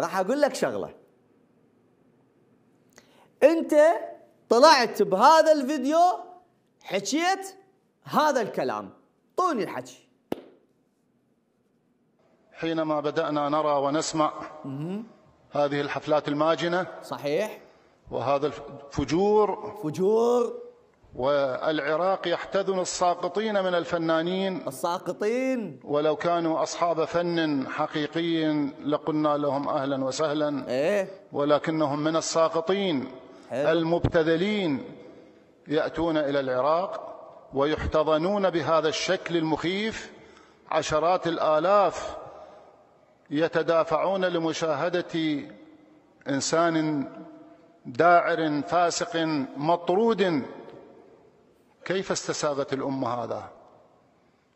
راح اقول لك شغله انت طلعت بهذا الفيديو حكيت هذا الكلام طوني الحكي حينما بدأنا نرى ونسمع هذه الحفلات الماجنة صحيح وهذا الفجور فجور والعراق يحتذن الساقطين من الفنانين الساقطين ولو كانوا أصحاب فن حقيقي لقلنا لهم أهلا وسهلا إيه؟ ولكنهم من الساقطين حلو. المبتذلين يأتون إلى العراق ويحتضنون بهذا الشكل المخيف عشرات الآلاف يتدافعون لمشاهدة إنسان داعر فاسق مطرود كيف استساغت الأمة هذا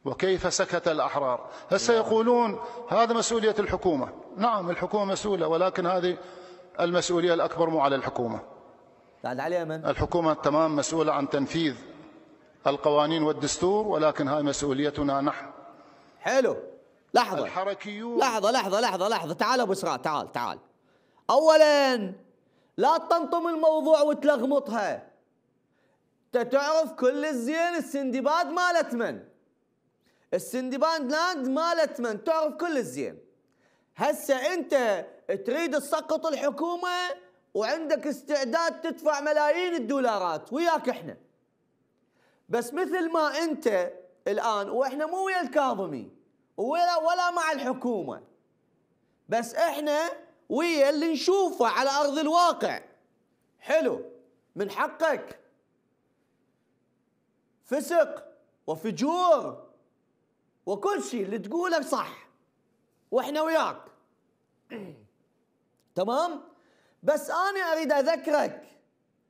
وكيف سكت الأحرار هسه نعم. يقولون هذا مسؤولية الحكومة نعم الحكومة مسؤولة ولكن هذه المسؤولية الأكبر مو على الحكومة على من؟ الحكومة تمام مسؤولة عن تنفيذ القوانين والدستور ولكن هاي مسؤوليتنا نحن حلو لحظة الحركيون لحظة لحظة لحظة لحظة تعال أبو إسراء تعال تعال أولا لا تنطم الموضوع وتلغمطها تعرف كل الزين السندباد مالت من السندباد لاند مالت من تعرف كل الزين هسه انت تريد تسقط الحكومه وعندك استعداد تدفع ملايين الدولارات وياك احنا بس مثل ما انت الان واحنا مو ويا الكاظمي ولا ولا مع الحكومه بس احنا ويا اللي نشوفه على ارض الواقع حلو من حقك فسق وفجور وكل شيء اللي تقوله صح واحنا وياك تمام بس انا اريد اذكرك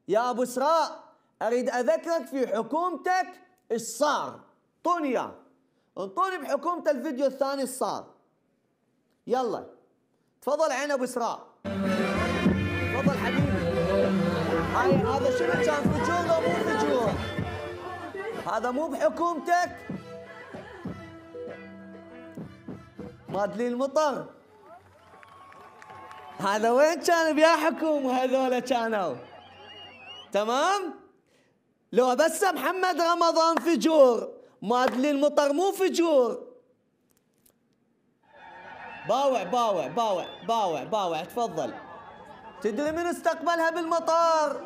يا ابو اسراء اريد اذكرك في حكومتك ايش صار طوني اياه انطوني بحكومته الفيديو الثاني ايش صار يلا تفضل عين ابو اسراء تفضل حبيبي هاي هذا شنو كان فجور هذا مو بحكومتك مادلين مطر هذا وين كان بيا حكومة هذول كانوا تمام لو بس محمد رمضان فجور مادلين مطر مو فجور باوع باوع باوع باوع باوع تفضل تدري من استقبلها بالمطار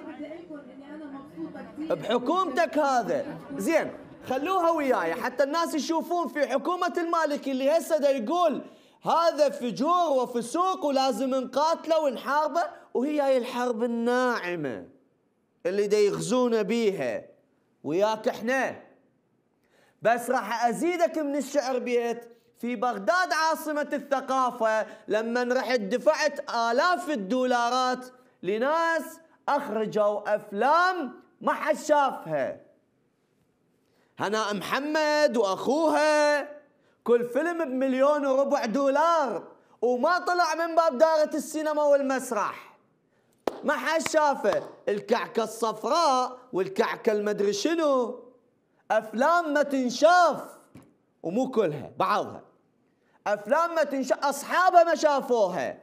بحكومتك هذا زين خلوها وياي حتى الناس يشوفون في حكومة المالكي اللي هسه دا يقول هذا فجور وفسوق ولازم نقاتله ونحاربه وهي هاي الحرب الناعمة اللي دا يغزونا بيها وياك احنا بس راح ازيدك من الشعر بيت في بغداد عاصمة الثقافة لما رحت دفعت آلاف الدولارات لناس أخرجوا أفلام ما حد شافها هناء محمد واخوها كل فيلم بمليون وربع دولار وما طلع من باب دارة السينما والمسرح ما حد شافه الكعكة الصفراء والكعكة المدري شنو أفلام ما تنشاف ومو كلها بعضها أفلام ما تنشاف أصحابها ما شافوها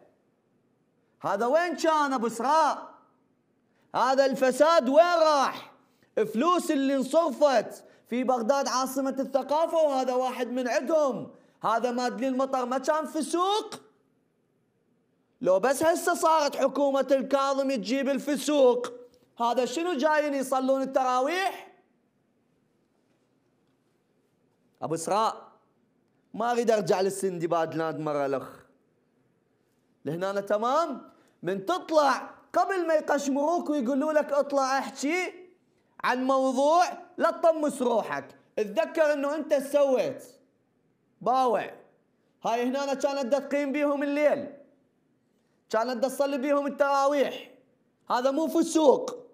هذا وين كان أبو سراء هذا الفساد وين راح فلوس اللي انصرفت في بغداد عاصمة الثقافة وهذا واحد من عندهم هذا مادلي المطر ما كان في سوق لو بس هسه صارت حكومة الكاظم تجيب الفسوق هذا شنو جايين يصلون التراويح ابو اسراء ما اريد ارجع للسندباد لاند مرة لخ لهنا أنا تمام من تطلع قبل ما يقشمروك ويقولوا لك اطلع احكي عن موضوع لا تطمس روحك اتذكر انه انت سويت باوع هاي هنا كانت تقيم بيهم الليل كانت تصلي بيهم التراويح هذا مو فسوق